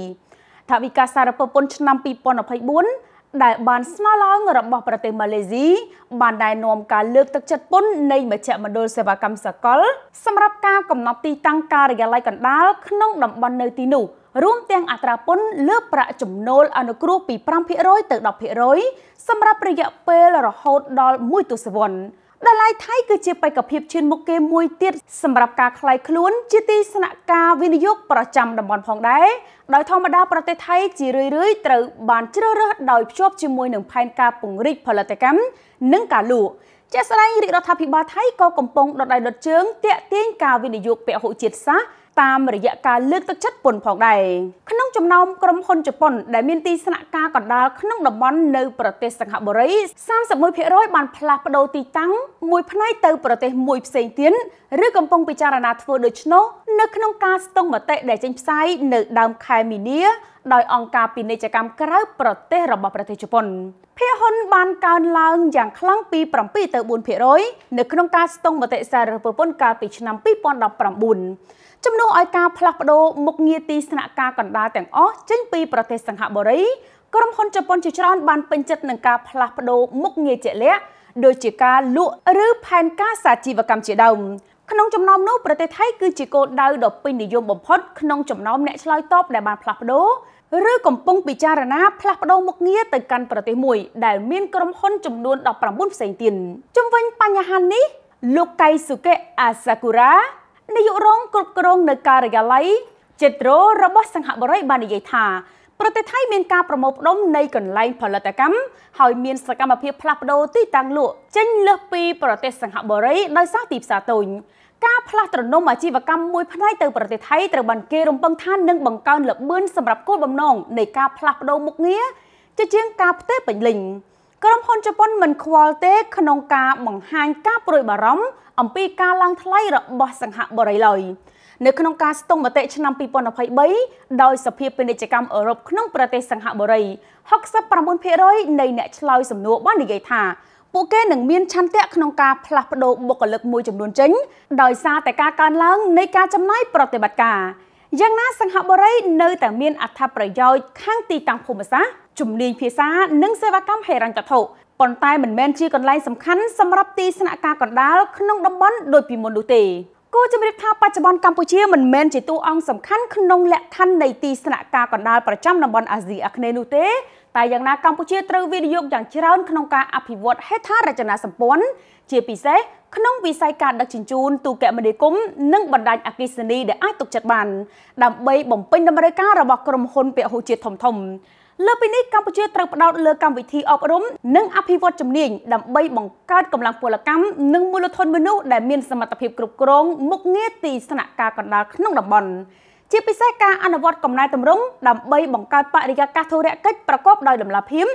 ថាវិការសារពើពន្ធឆ្នាំ2024ដែលបានស្នើឡើងរបស់ប្រទេសម៉ាឡេស៊ីបានណែនាំការលើកទឹកចិត្តពន្ធនៃមជ្ឈមណ្ឌលសេវាកម្មសកលសម្រាប់ការកំណត់ទីតាំងការិយាល័យកណ្ដាលក្នុងតំបន់នៅទីនោះ។រួមទាំងអត្រាពន្ធលើប្រាក់ចំណូលអនុគ្រោះពី5%ទៅ10%សម្រាប់រយៈពេលរហូតដល់មួយទសវត្សរ៍ដល់ឡៃថៃគឺជាបេក្ខភាពឈានមុខគេមួយទៀតសម្រាប់ការខ្លាយខ្លួន ជាទីស្នាក់ការវិនិយោគប្រចាំតំបន់ផងដែរដោយធម្មតាប្រទេសថៃជារឿយៗត្រូវបានជ្រើសរើសដោយភ្ជាប់ជាមួយនឹងផែនការពង្រីកផលិតកម្មនិងការលក់ជាស្ដែងរាជរដ្ឋាភិបាលថៃក៏កំពុងដដៃដុតជើងតាក់ទាញការវិនិយោគពហុជាតិសាសន៍តាមរយៈការលើកទឹកចិត្តពន្ធផងដែរក្នុងចំណោមក្រុមហ៊ុនជប៉ុន ដែលមានទីស្នាក់ការកណ្ដាលក្នុងតំបន់នៅប្រទេសសិង្ហបុរី31%បានផ្លាស់ប្ដូរទីតាំងមួយផ្នែកទៅប្រទេសមួយផ្សេងទៀតឬកំពុងពិចារណាធ្វើដូច្នោះនៅក្នុងការស្ទង់មតិដែលចេញផ្សាយនៅ ដើម ខែមីនាដោយអង្គការពាណិជ្ជកម្មក្រៅប្រទេសរបស់ប្រទេសជប៉ុន ភាគហ៊ុនបានកើនឡើងយ៉ាងខ្លាំងពី7ទៅ4%នៅក្នុងការស្ទង់មតិសារពើពន្ធកាលពីឆ្នាំ2019ជំនួសឲ្យការផ្លាស់ប្តូរមុខងារទីស្នាក់ការកណ្ដាលទាំងអស់ចេញពីប្រទេសសិង្ហបុរីក្រុមហ៊ុនជប៉ុនជាច្រើនបានពេញចិត្តនឹងការផ្លាស់ប្តូរមុខងារជាក់លាក់ដូចជាការលក់ឬផែនការសាជីវកម្មជាដើមក្នុងចំណោមនោះប្រទេសថៃគឺជាគោលដៅដ៏ពេញនិយមបំផុតក្នុងចំណោមអ្នកឆ្លើយតបដែលបានផ្លាស់ប្ដូរឬកំពុងពិចារណាផ្លាស់ប្ដូរមុខងារទៅកាន់ប្រទេសមួយដែលមានក្រុមហ៊ុនចំនួន19ផ្សេងទៀតជំវិញបញ្ហានេះ លោកកៃស៊ូកេអាសាគូរ៉ានាយករងគ្រប់គ្រងនៅការិយាល័យចេត្រូរបស់សង្ហបុរីបាននិយាយថាប្រទេសថៃមានការប្រមូលផ្ដុំនៃកន្លែងផលិតកម្មហើយមានសកម្មភាពផ្លាស់ប្ដូរទីតាំងលក់ចេញលើសពីប្រទេសសង្ហបុរីដោយសារទីផ្សារតូចការផ្លាស់ទ្រនំអាជីវកម្មមួយផ្នែកទៅប្រទេសថៃត្រូវបានគេរំពឹងថានឹងបង្កើនល្បឿនសម្រាប់គោលបំណងនៃការផ្លាស់ប្ដូរមុខងារជាជាងការផ្ទេរពេញលេញ។ក្រុមហ៊ុនជប៉ុនមិនខ្វល់ទេក្នុងការបង្ហាញការព្រួយបារម្ភអំពីការឡើងថ្លៃរបស់ សង្ហបុរីឡើយនៅក្នុងការស្ទង់មតិឆ្នាំ2023ដោយសភាពាណិជ្ជកម្មអឺរ៉ុបក្នុងប្រទេសសង្ហបុរី69%នៃអ្នកឆ្លើយសំណួរបាននិយាយថាពួកគេនឹងមានឆន្ទៈក្នុងការផ្លាស់ប្តូរបុគ្គលិកមួយចំនួនចេញដោយសារតែការកើនឡើងនៃការចំណាយប្រតិបត្តិការយ៉ាងណាសង្ហបុរី នៅតែមានអត្ថប្រយោជន៍ខាងទីតាំងភូមិសាស្ត្រជំនាញភាសានិងសេវាកម្មហិរញ្ញវត្ថុប៉ុន្តែមិនមែនជាកន្លែងសំខាន់សម្រាប់ទីស្នាក់ការកណ្ដាលក្នុងតំបន់ដូចពីមុននោះទេគូជំរាបថាបច្ចុប្បន្នកម្ពុជាមិនមែនជាតួអង្គសំខាន់ក្នុងលក្ខខណ្ឌនៃទីស្នាក់ការកណ្ដាលប្រចាំតំបន់អាស៊ីអាគ្នេយ៍នោះទេ តែយ៉ាងណាកម្ពុជាត្រូវវិនិយោគយ៉ាងច្រើនក្នុងការអភិវឌ្ឍហេដ្ឋារចនាសម្ព័ន្ធជាពិសេសក្នុងវិស័យការដឹកជញ្ជូនទូរគមនាគមន៍និងបណ្ដាញអគ្គិសនីដែលអាចទុកចិត្តបានដើម្បីបំពេញតម្រូវការរបស់ក្រុមហ៊ុនពហុជាតិធំធំ លើពីនេះកម្ពុជាត្រូវផ្ដោតលើកម្មវិធីអប់រំនិង អភិវឌ្ឍជំនាញដើម្បីបង្កើតកម្លាំងពលកម្មនិងមូលធនមនុស្សដែលមានសមត្ថភាពគ្រប់គ្រងមុខងារទីស្នាក់ការកណ្ដាលក្នុងតំបន់ជាពិសេសការអនុវត្តកំណែ តម្រង់ដើម្បីបង្កើតបរិយាកាសធុរកិច្ចប្រកបដោយតម្លាភាព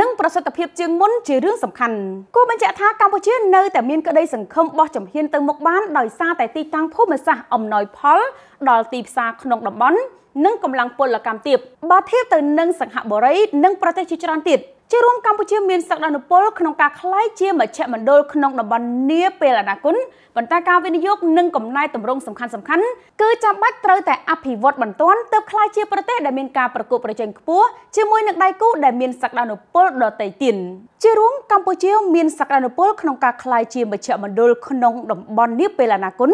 និងប្រសិទ្ធភាពជាងមុនជារឿងសំខាន់គួរបញ្ជាក់ថាកម្ពុជានៅតែមានក្តីសង្ឃឹមបោះជំហានទៅមុខបានដោយសារតែទីតាំងភូមិសាស្ត្រអំណោយផលដល់ទីផ្សារក្នុងតំបន់និងកម្លាំងពលកម្មទៀតបើធៀបទៅនឹងសង្ហបុរីនិងប្រទេសជាច្រើនទៀតជារួមកម្ពុជាមានសក្តានុពលក្នុងការក្លាយជាមជ្ឈមណ្ឌលក្នុងតំបន់នាពេលអនាគតប៉ុន្តែការវិនិយោគនិងកំណែទម្រង់សំខាន់សំខាន់គឺចាំបាច់ត្រូវតែអភិវឌ្ឍបន្ទាន់ទើបក្លាយជាប្រទេសដែលមានការប្រកួតប្រជែងខ្ពស់ជាមួយនឹងដៃគូដែលមានសក្តានុពលដទៃទៀតជារួមកម្ពុជាមានសក្តានុពលក្នុងការក្លាយជាមជ្ឈមណ្ឌលក្នុងតំបន់នាពេលអនាគត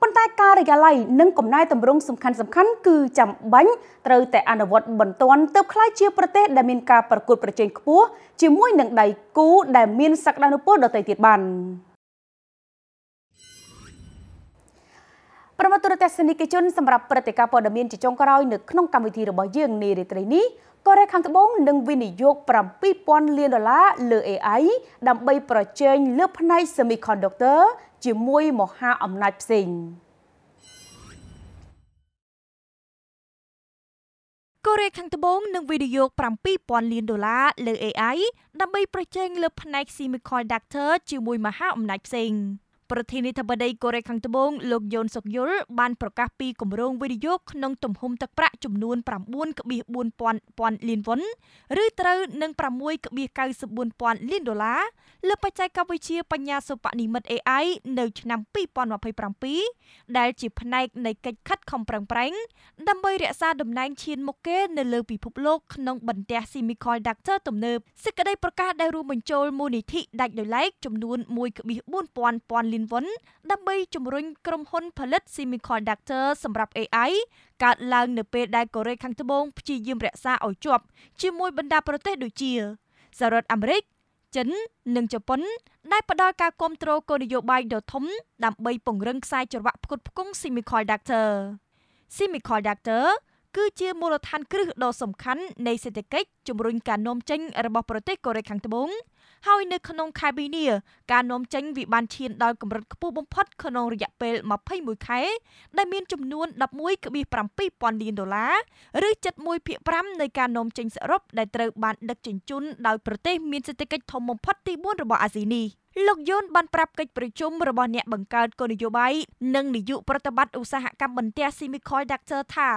ប៉ុន្តែការិយាល័យនិងកំណែតម្រង់សំខាន់សំខាន់គឺចាំបាញ់ត្រូវតែអនុវត្តបន្ទាន់ទើបក្លាយជាប្រទេស ដែលមាន ការប្រកួតប្រជែងខ្ពស់ជាមួយនឹងដៃគូដែលមានសក្តានុពលដទៃទៀតបានប្រមត្តរទស្សនិកជនសម្រាប់ព្រឹត្តិការណ៍ព័ត៌មានជាចុងក្រោយនៅក្នុងកម្មវិធីរបស់យើងនារីត្រីនេះកូរ៉េខាងត្បូងនឹងវិនិយោគ7000លានដុល្លារលើ AI ដើម្បីប្រជែងលើផ្នែក Semiconductor ជាមួយ មហាអំណាចផ្សេងកូរ៉េខាងត្បូងនឹងវិនិយោគ7000លានដុល្លារលើ AI ដើម្បីប្រជែងលើ ផ្នែក Semiconductor ជាមួយមហាអំណាចផ្សេង។ប្រធានាធិបតីកូរ៉េខាងត្បូងលោកយុនសុកយុលបានប្រកាសពីគម្រោងវិនិយោគក្នុងទំហំទឹកប្រាក់ចំនួន9.4000លានវ៉ុនឬត្រូវនឹង6.94,000លានដុល្លារលើបច្ចេកវិទ្យាបញ្ញាសិប្បនិម្មិត AI នៅឆ្នាំ2027ដែលជាផ្នែកនៃកិច្ចខិតខំប្រឹងប្រែងដើម្បីរក្សាតំណែងឈានមុខគេនៅលើពិភពលោកក្នុងបន្ទះ Semiconductor ទំនើបសេចក្តីប្រកាសដែលរួមបញ្ចូលមូលនិធិដាច់ដោយឡែកចំនួន1.4000លានលីនវុនដើម្បីជំរុញក្រុមហ៊ុន ផលិត Semiconductor សម្រាប់ AI កើតឡើង នៅពេលដែលកូរ៉េខាងត្បូងព្យាយាមរក្សាឲ្យជាប់ ជាមួយបណ្ដាប្រទេសដូចជាសហរដ្ឋអាមេរិកចិននិងជប៉ុនដែលផ្ដល់ការគ្រប់គ្រងគោលនយោបាយដ៏ធំ ដើម្បីពង្រឹងខ្សែច្រវាក់ផ្គត់ផ្គង់ Semiconductor Semiconductor គឺជាមូលដ្ឋាន គ្រឹះដ៏សំខាន់នៃសេដ្ឋកិច្ចជំរុញការនាំចេញរបស់ប្រទេសកូរ៉េខាងត្បូងហើយនៅក្នុងខែមីនាការនាំចេញវាបានឈានដល់កម្រិតខ្ពស់បំផុតក្នុងរយៈពេល21ខែដែលមានចំនួន11.7000លានដុល្លារឬ71.5%នៃការនាំចេញសរុបដែលត្រូវបានដឹកជញ្ជូនដោយប្រទេសមានសេដ្ឋកិច្ចធំបំផុតទី4របស់អាស៊ីនេះ។លោកយូនបានប្រាប់កិច្ចប្រជុំរបស់អ្នកបង្កើតគោលនយោបាយនិងនាយកប្រតិបត្តិឧស្សាហកម្មបន្ទះ Semiconductor ថា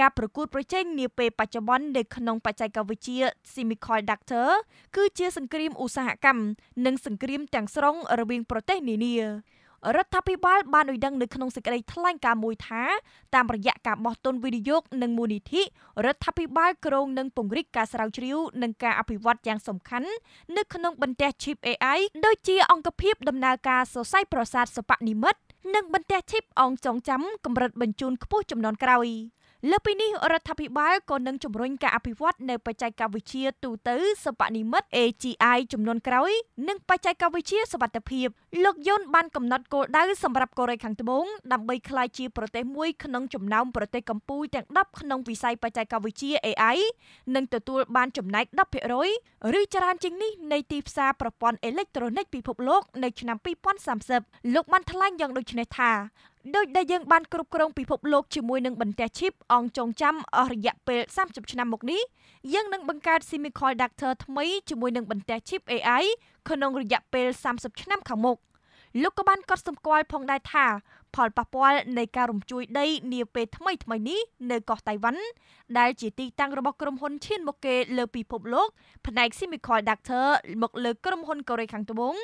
ការប្រកួតប្រជែងនាពេលបច្ចុប្បន្ននៅក្នុងបច្ចេកវិទ្យា Semiconductor គឺជាសង្គ្រាមឧស្សាហកម្មនិងសង្គ្រាមទាំងស្រុងរវាងប្រទេសនានារដ្ឋាភិបាលបានឲ្យដឹងនៅក្នុងសេចក្តីថ្លែងការណ៍មួយថាតាមរយៈការបោះទុនវិនិយោគនិងមូលនិធិរដ្ឋាភិបាលក្រុងនឹងពង្រីកការស្រាវជ្រាវនិងការអភិវឌ្ឍយ៉ាងសំខាន់នៅក្នុងបន្ទះ chip AI ដូចជាអង្គភាពដំណើរការសរសៃប្រសាទសិប្បនិម្មិតនិងបន្ទះ chip អងចងចាំកម្រិតបញ្ជូនខ្ពស់ចំនួនក្រោយលើពីនេះរដ្ឋាភិបាលក៏នឹងជំរុញការអភិវឌ្ឍនៅបច្ចេកវិទ្យាទូទៅសិប្បនិម្មិត AGI ចំនួនក្រោយនិងបច្ចេកវិទ្យាសវត្ថិភាពលោកយុនបានកំណត់គោលដៅសម្រាប់កូរ៉េខាងត្បូងដើម្បីក្លាយជាប្រទេសមួយក្នុងចំណោមប្រទេសកម្ពុជាទាំង10ក្នុងវិស័យបច្ចេកវិទ្យា AI និងទទួលបានចំណែក10%ឬច្រើនជាងនេះនៃទីផ្សារប្រព័ន្ធអេឡិចត្រូនិកពិភពលោកនៅឆ្នាំ2030លោកបានថ្លែងយ៉ាងដូចនេះថាដោយដែលយើងបានគ្រប់គ្រងពិភពលោកជាមួយនឹងបន្ទះឈីបអងចងចាំអស់រយៈពេល30ឆ្នាំមកនេះយើងនឹងបង្កើត semiconductor ថ្មីជាមួយនឹងបន្ទះឈីប AI ក្នុងរយៈពេល30ឆ្នាំខាងមុខលោកក៏បានកត់សម្គាល់ផងដែរថាផលប៉ះពាល់នៃការរំជួយដីនាពេលថ្មីថ្មីនេះនៅកោះតៃវ៉ាន់ដែលជាទីតាំងរបស់ក្រុមហ៊ុនឈានមកគេលើពិភពលោកផ្នែក Semiconductor មកលើក្រុមហ៊ុនកូរ៉េខាងត្បូង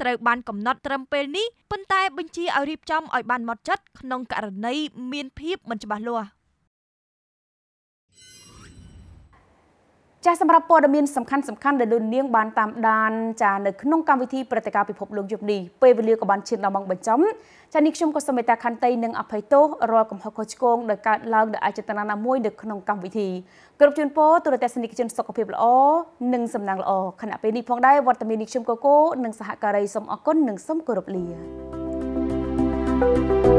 ត្រូវ បានកំណត់ត្រឹមពេលនេះប៉ុន្តែបញ្ជាឲ្យរៀបចំឲ្យបានម៉ត់ចត់ក្នុងករណីមានភាពមិនច្បាស់លាស់ចាសសម្រាប់ព័ត៌មានសំខាន់សំខាន់ដែលលោកនាងបានតាមដានចានៅក្នុងកម្មវិធីព្រឹត្តិការណ៍ពិភពលោកយប់នេះពេលវេលាក៏បានឈានដល់ម៉ោងបញ្ចប់ចានេះខ្ញុំក៏សូមមេត្តាខន្តីនិងអភ័យទោសរាល់កំហុសខុសឆ្គងដែលកើតឡើងដោយអចេតនាណាមួយនៅក្នុងកម្មវិធី គ្រប់ជូនពរទូរទស្សនិកជនសុខភាពល្អនិងសំណាងល្អខណៈពេលនេះផងដែរវត្តមាននេះខ្ញុំកកគោនិងសហការីសូមអរគុណនិងសូមគោរពលា thank you